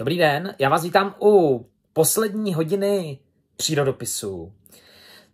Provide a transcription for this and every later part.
Dobrý den, já vás vítám u poslední hodiny přírodopisu.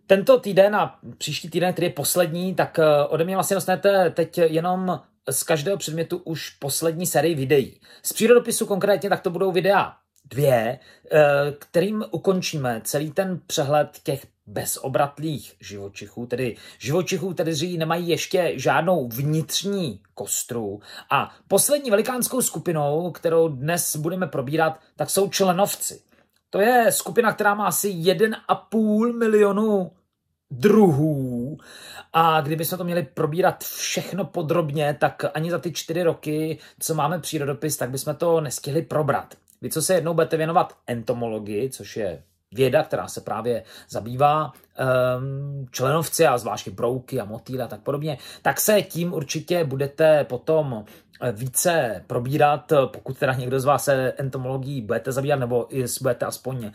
Tento týden a příští týden, který je poslední, tak eh, ode mě vlastně dostanete teď jenom z každého předmětu už poslední sérii videí. Z přírodopisu konkrétně tak to budou videa dvě, eh, kterým ukončíme celý ten přehled těch bezobratlých živočichů, tedy živočichů, kteří nemají ještě žádnou vnitřní kostru. A poslední velikánskou skupinou, kterou dnes budeme probírat, tak jsou členovci. To je skupina, která má asi 1,5 milionu druhů. A kdyby jsme to měli probírat všechno podrobně, tak ani za ty čtyři roky, co máme přírodopis, tak bychom to nestihli probrat. Vy, co se jednou budete věnovat entomologii, což je věda, která se právě zabývá ehm, členovci a zvláště brouky a motýla a tak podobně, tak se tím určitě budete potom eh, více probírat, pokud teda někdo z vás se entomologií budete zabývat nebo budete aspoň um,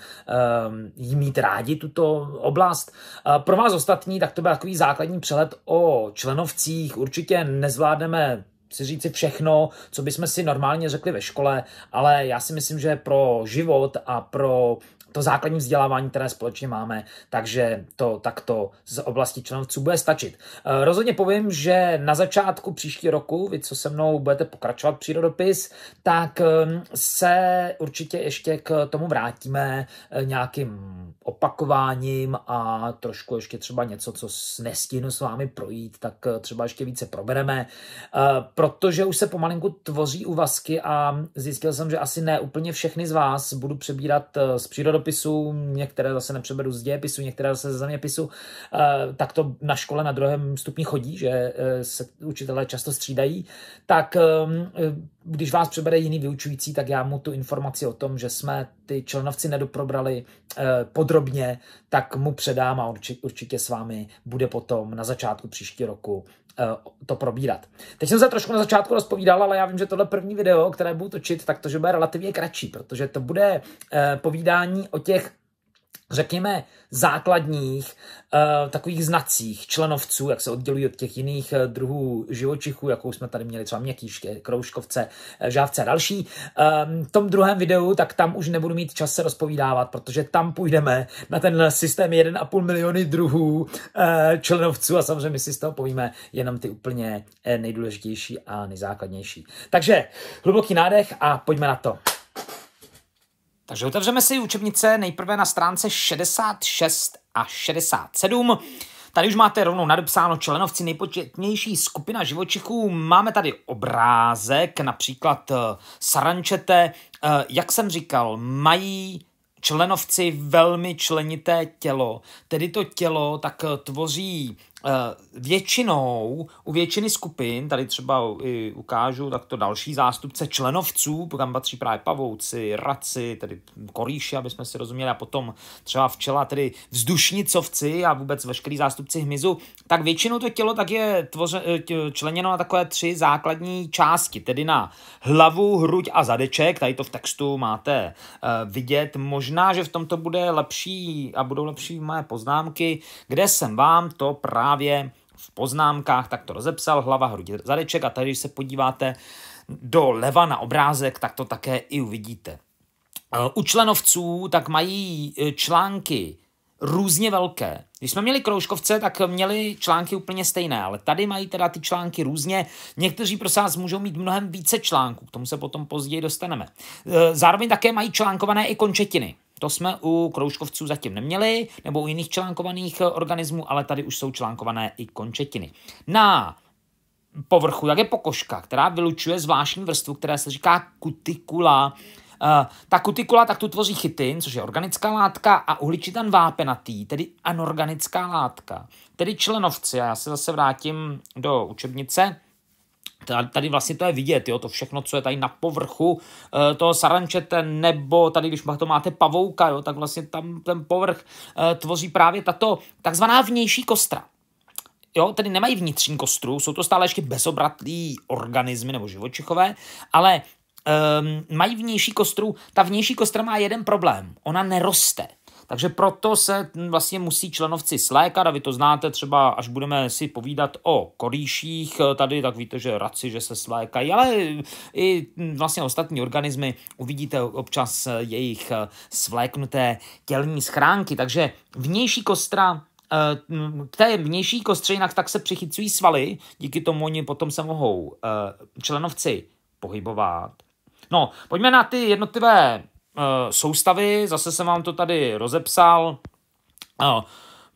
jí mít rádi tuto oblast. Eh, pro vás ostatní, tak to byl takový základní přehled o členovcích. Určitě nezvládneme si říci všechno, co bychom si normálně řekli ve škole, ale já si myslím, že pro život a pro to základní vzdělávání, které společně máme, takže to takto z oblasti členovců bude stačit. Eh, rozhodně povím, že na začátku příští roku, vy co se mnou budete pokračovat přírodopis, tak ehm, se určitě ještě k tomu vrátíme eh, nějakým opakováním a trošku ještě třeba něco, co nestihnu s vámi projít, tak eh, třeba ještě více probereme, protože už se pomalinku tvoří uvazky a zjistil jsem, že asi ne úplně všechny z vás budu přebírat z přírodopisu přírodopisu, některé zase nepřeberu z dějepisu, některé zase ze zeměpisu, eh, tak to na škole na druhém stupni chodí, že eh, se učitelé často střídají, tak ehm, eh, když vás přebere jiný vyučující, tak já mu tu informaci o tom, že jsme ty členovci nedoprobrali podrobně, tak mu předám a určitě s vámi bude potom na začátku příští roku to probírat. Teď jsem se trošku na začátku rozpovídal, ale já vím, že tohle první video, které budu točit, tak to, že bude relativně kratší, protože to bude povídání o těch řekněme, základních uh, takových znacích členovců, jak se oddělují od těch jiných eh, druhů živočichů, jakou jsme tady měli třeba měkýšky, kroužkovce, eh, žávce a další. Um, v tom druhém videu, tak tam už nebudu mít čas se rozpovídávat, protože tam půjdeme na ten systém 1,5 miliony druhů uh, členovců a samozřejmě si z toho povíme jenom ty úplně nejdůležitější a nejzákladnější. Takže hluboký nádech a pojďme na to. Takže otevřeme si učebnice nejprve na stránce 66 a 67. Tady už máte rovnou nadepsáno členovci nejpočetnější skupina živočichů. Máme tady obrázek, například eh, sarančete. Eh, jak jsem říkal, mají členovci velmi členité tělo. Tedy to tělo tak eh, tvoří Eh, většinou, u většiny skupin, tady třeba i ukážu takto další zástupce členovců, tam patří právě pavouci, raci, tedy korýši, aby jsme si rozuměli, a potom třeba včela, tedy vzdušnicovci a vůbec veškerý zástupci hmyzu, tak většinou to tělo tak je tvoře, eh, členěno na takové tři základní části, tedy na hlavu, hruď a zadeček, tady to v textu máte eh, vidět, možná, že v tomto bude lepší a budou lepší moje poznámky, kde jsem vám to právě právě v poznámkách, tak to rozepsal, hlava, hrudi, zadeček a tady, když se podíváte do leva na obrázek, tak to také i uvidíte. Eh, u členovců tak mají eh, články různě velké. Když jsme měli kroužkovce, tak měli články úplně stejné, ale tady mají teda ty články různě. Někteří pro vás můžou mít mnohem více článků, k tomu se potom později dostaneme. Eh, zároveň také mají článkované i končetiny. To jsme u kroužkovců zatím neměli, nebo u jiných článkovaných eh, organismů, ale tady už jsou článkované i končetiny. Na povrchu, jak je pokožka, která vylučuje zvláštní vrstvu, která se říká kutikula, eh, ta kutikula tak tu tvoří chytin, což je organická látka, a uhličitan vápenatý, tedy anorganická látka. Tedy členovci, a já se zase vrátím do učebnice, Tady vlastně to je vidět, jo, to všechno, co je tady na povrchu eh, toho sarančete, nebo tady, když to máte pavouka, jo, tak vlastně tam ten povrch eh, tvoří právě tato takzvaná vnější kostra. Jo, tedy nemají vnitřní kostru, jsou to stále ještě bezobratlí organismy nebo živočichové, ale um, mají vnější kostru. Ta vnější kostra má jeden problém, ona neroste. Takže proto se vlastně musí členovci slékat a vy to znáte třeba, až budeme si povídat o korýších eh, tady, tak víte, že raci, že se slékají, ale eh, i vlastně ostatní organismy uvidíte občas eh, jejich svléknuté tělní schránky, takže vnější kostra k té vnější jinak tak se přichycují svaly, díky tomu oni potom se mohou členovci pohybovat. No, pojďme na ty jednotlivé Eh, soustavy, zase jsem vám to tady rozepsal. Eh,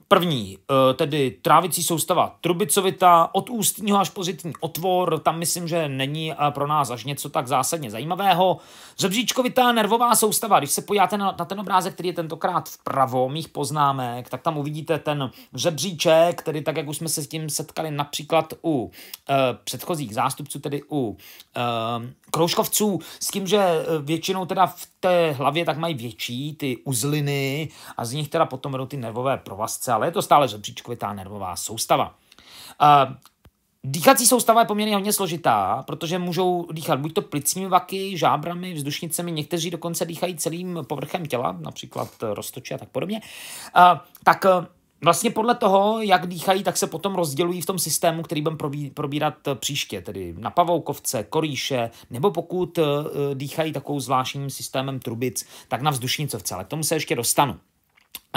první, eh, tedy trávicí soustava trubicovita, od ústního až pozitní otvor, tam myslím, že není pro nás až něco tak zásadně zajímavého. Žebříčkovitá nervová soustava, když se podíváte na, ten obrázek, který je tentokrát vpravo mých poznámek, tak tam uvidíte ten žebříček, který tak, jak už jsme se s tím setkali například u eh, předchozích zástupců, tedy u eh, kroužkovců, s tím, že většinou teda v té hlavě, tak mají větší ty uzliny a z nich teda potom jdou ty nervové provazce, ale je to stále žebříčkovitá nervová soustava. Uh, Dýchací soustava je poměrně hodně složitá, protože můžou dýchat buď to plicními vaky, žábrami, vzdušnicemi, někteří dokonce dýchají celým povrchem těla, například roztoči a tak podobně. Uh, tak Vlastně podle toho, jak dýchají, tak se potom rozdělují v tom systému, který budeme probí, probírat eh, příště, tedy na pavoukovce, korýše, nebo pokud eh, eh, dýchají takovou zvláštním systémem trubic, tak na vzdušnicovce, ale k tomu se ještě dostanu.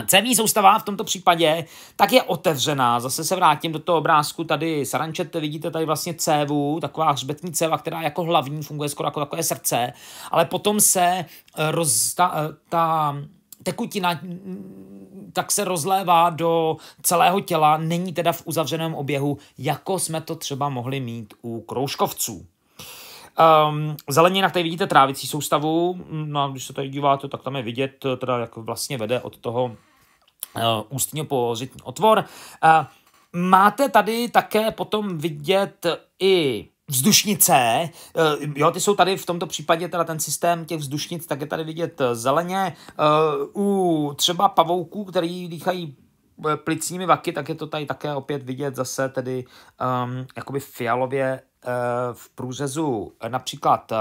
Cévní soustava v tomto případě tak je otevřená. Zase se vrátím do toho obrázku tady sarančet, vidíte tady vlastně cévu, taková hřbetní céva, která jako hlavní funguje skoro jako takové srdce, ale potom se roz, ta, ta tekutina mm, tak se rozlévá do celého těla, není teda v uzavřeném oběhu, jako jsme to třeba mohli mít u kroužkovců. Um, zelenina, tady vidíte trávicí soustavu, mm, no a když se tady díváte, tak tam je vidět, eh, teda jak vlastně vede od toho uh, ústního pohořitní otvor. Uh, máte tady také potom vidět i vzdušnice, eh, jo, ty jsou tady v tomto případě, teda ten systém těch vzdušnic, tak je tady vidět eh, zeleně. Eh, u třeba pavouků, který dýchají plicními vaky, tak je to tady také opět vidět zase tedy um, jakoby fialově v průřezu například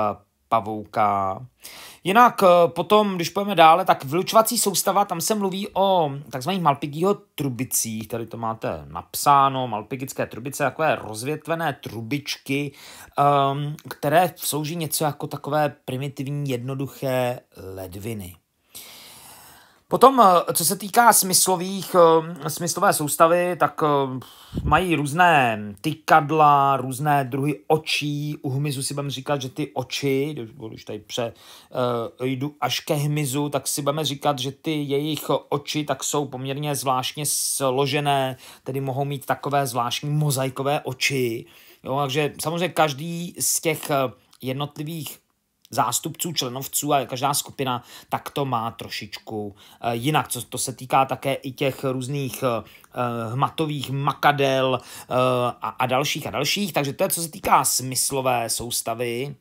pavouka. Jinak eh, potom, když půjdeme dále, tak vylučovací soustava, tam se mluví o takzvaných malpigího trubicích, tady to máte napsáno, malpigické trubice, takové rozvětvené trubičky, ehm, které slouží něco jako takové primitivní jednoduché ledviny. Potom, eh, co se týká smyslových, eh, smyslové soustavy, tak eh, mají různé tykadla, různé druhy očí. U hmyzu si budeme říkat, že ty oči, když tady pře, jdu až ke hmyzu, tak si budeme říkat, že ty jejich oči tak jsou poměrně zvláštně složené, tedy mohou mít takové zvláštní mozaikové oči. Jo, takže samozřejmě každý z těch jednotlivých zástupců, členovců a každá skupina tak to má trošičku eh, jinak. Co to se týká také i těch různých eh, eh, hmatových makadel a dalších a dalších, takže to je co se týká smyslové soustavy.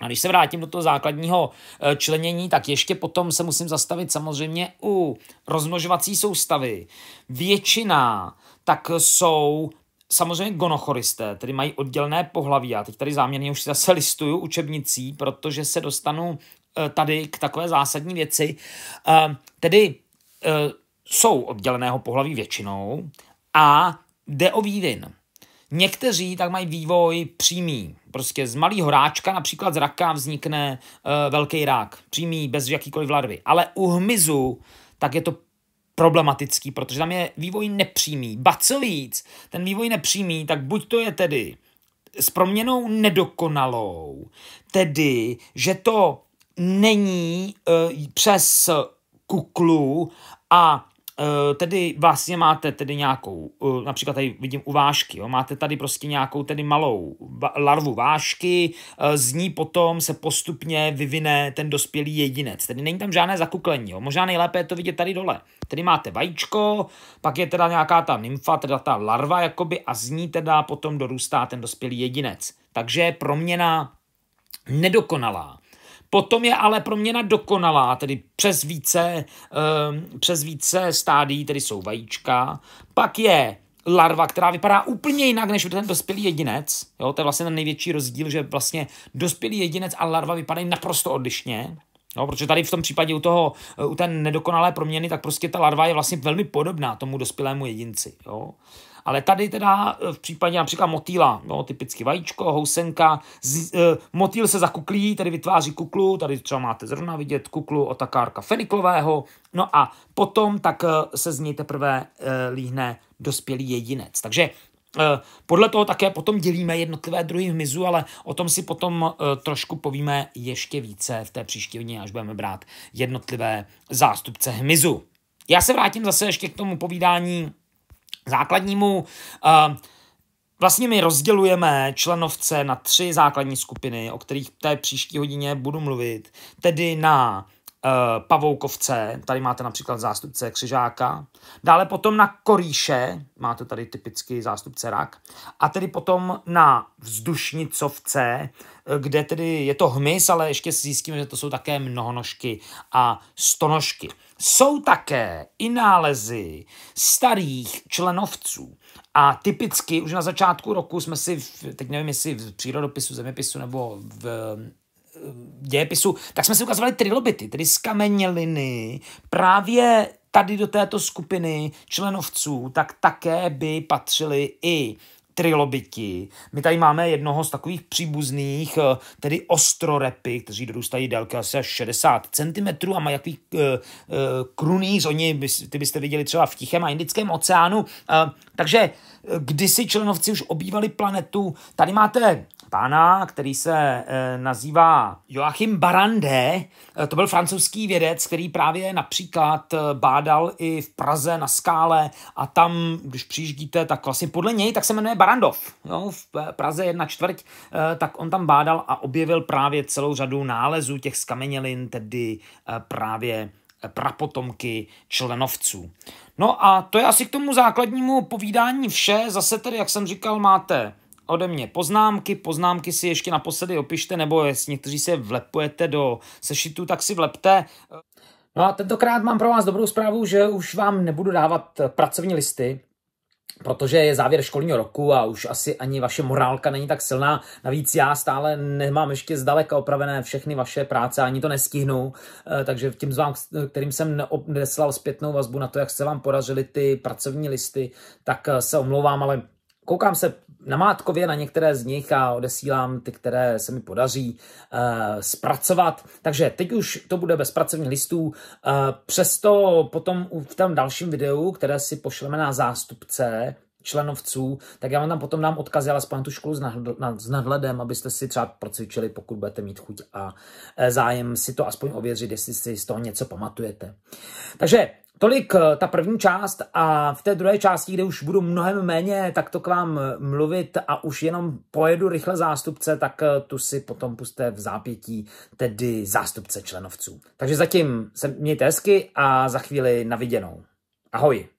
A když se vrátím do toho základního členění, tak ještě potom se musím zastavit samozřejmě u rozmnožovací soustavy. Většina tak jsou Samozřejmě gonochoristé, tedy mají oddělené pohlaví. Já teď tady záměrně už zase listuju učebnicí, protože se dostanu eh, tady k takové zásadní věci. Eh, tedy eh, jsou odděleného pohlaví většinou a jde o vývin. Někteří tak mají vývoj přímý. Prostě z malého ráčka, například z raka, vznikne velký rák. Přímý, bez jakýkoliv larvy. Ale u hmyzu tak je to problematický, protože tam je vývoj nepřímý. Ba co víc, ten vývoj nepřímý, tak buď to je tedy s proměnou nedokonalou, tedy, že to není e, přes kuklu a Eh, tedy vlastně máte tedy nějakou, eh, například tady vidím vášky. jo, máte tady prostě nějakou tedy malou larvu vášky, eh, z ní potom se postupně vyvine ten dospělý jedinec. Tedy není tam žádné zakuklení, jo. možná nejlépe je to vidět tady dole. Tedy máte vajíčko, pak je teda nějaká ta nymfa, teda ta larva jakoby a z ní teda potom dorůstá ten dospělý jedinec. Takže proměna nedokonalá Potom je ale proměna dokonalá, tedy přes více, ehm, přes více stádií, tedy jsou vajíčka. Pak je larva, která vypadá úplně jinak než ten dospělý jedinec. Jo, to je vlastně ten největší rozdíl, že vlastně dospělý jedinec a larva vypadají naprosto odlišně. No, protože tady v tom případě u, toho, u té nedokonalé proměny, tak prostě ta larva je vlastně velmi podobná tomu dospělému jedinci. Jo. Ale tady teda eh, v případě například motýla, no, typicky vajíčko, housenka, z, e, eh, motýl se zakuklí, tady vytváří kuklu, tady třeba máte zrovna vidět kuklu otakárka feniklového, no a potom tak eh, se z něj teprve e, líhne dospělý jedinec. Takže podle toho také potom dělíme jednotlivé druhy hmyzu, ale o tom si potom trošku povíme ještě více v té příští vně, až budeme brát jednotlivé zástupce hmyzu. Já se vrátím zase ještě k tomu povídání základnímu uh, Vlastně my rozdělujeme členovce na tři základní skupiny, o kterých té příští hodině budu mluvit. Tedy na eh, pavoukovce, tady máte například zástupce křižáka, dále potom na korýše, máte tady typicky zástupce rak, a tedy potom na vzdušnicovce, eh, kde tedy je to hmyz, ale ještě si zjistíme, že to jsou také mnohonožky a stonožky. Jsou také i nálezy starých členovců. A typicky už na začátku roku jsme si, v, teď nevím jestli v přírodopisu, zeměpisu nebo v dějepisu, tak jsme si ukazovali trilobity, tedy skameněliny, právě tady do této skupiny členovců, tak také by patřily i trilobiti. My tady máme jednoho z takových příbuzných, eh, tedy ostrorepy, kteří dorůstají délky asi až 60 cm a mají jaký eh, eh, kruný z oni ty byste viděli třeba v Tichém a Indickém oceánu. takže kdysi členovci už obývali planetu. Tady máte pána, který se eh, nazývá Joachim Barandé. Eh, to byl francouzský vědec, který právě například eh, bádal i v Praze na skále a tam, když přijíždíte, tak vlastně podle něj, tak se jmenuje Barandov. Jo, v Praze jedna čtvrť, tak on tam bádal a objevil právě celou řadu nálezů těch skamenělin, tedy právě prapotomky členovců. No a to je asi k tomu základnímu povídání vše. Zase tedy, jak jsem říkal, máte ode mě poznámky. Poznámky si ještě naposledy opište, nebo jestli někteří se vlepujete do sešitu, tak si vlepte. No a tentokrát mám pro vás dobrou zprávu, že už vám nebudu dávat pracovní listy, protože je závěr školního roku a už asi ani vaše morálka není tak silná. Navíc já stále nemám ještě zdaleka opravené všechny vaše práce, ani to nestihnu, eh, takže tím z vám, kterým jsem neslal zpětnou vazbu na to, jak se vám podařily ty pracovní listy, tak eh, se omlouvám, ale Koukám se na mátkově na některé z nich a odesílám ty, které se mi podaří uh, zpracovat. Takže teď už to bude bez pracovních listů. Uh, přesto potom v tom dalším videu, které si pošleme na zástupce členovců, tak já vám tam potom dám odkazy, alespoň tu školu s, na, s nadhledem, abyste si třeba procvičili, pokud budete mít chuť a eh, zájem si to aspoň ověřit, jestli si z toho něco pamatujete. Takže Tolik eh, ta první část a v té druhé části, kde už budu mnohem méně takto k vám mluvit a už jenom pojedu rychle zástupce, tak eh, tu si potom puste v zápětí, tedy zástupce členovců. Takže zatím se mějte hezky a za chvíli naviděnou. Ahoj!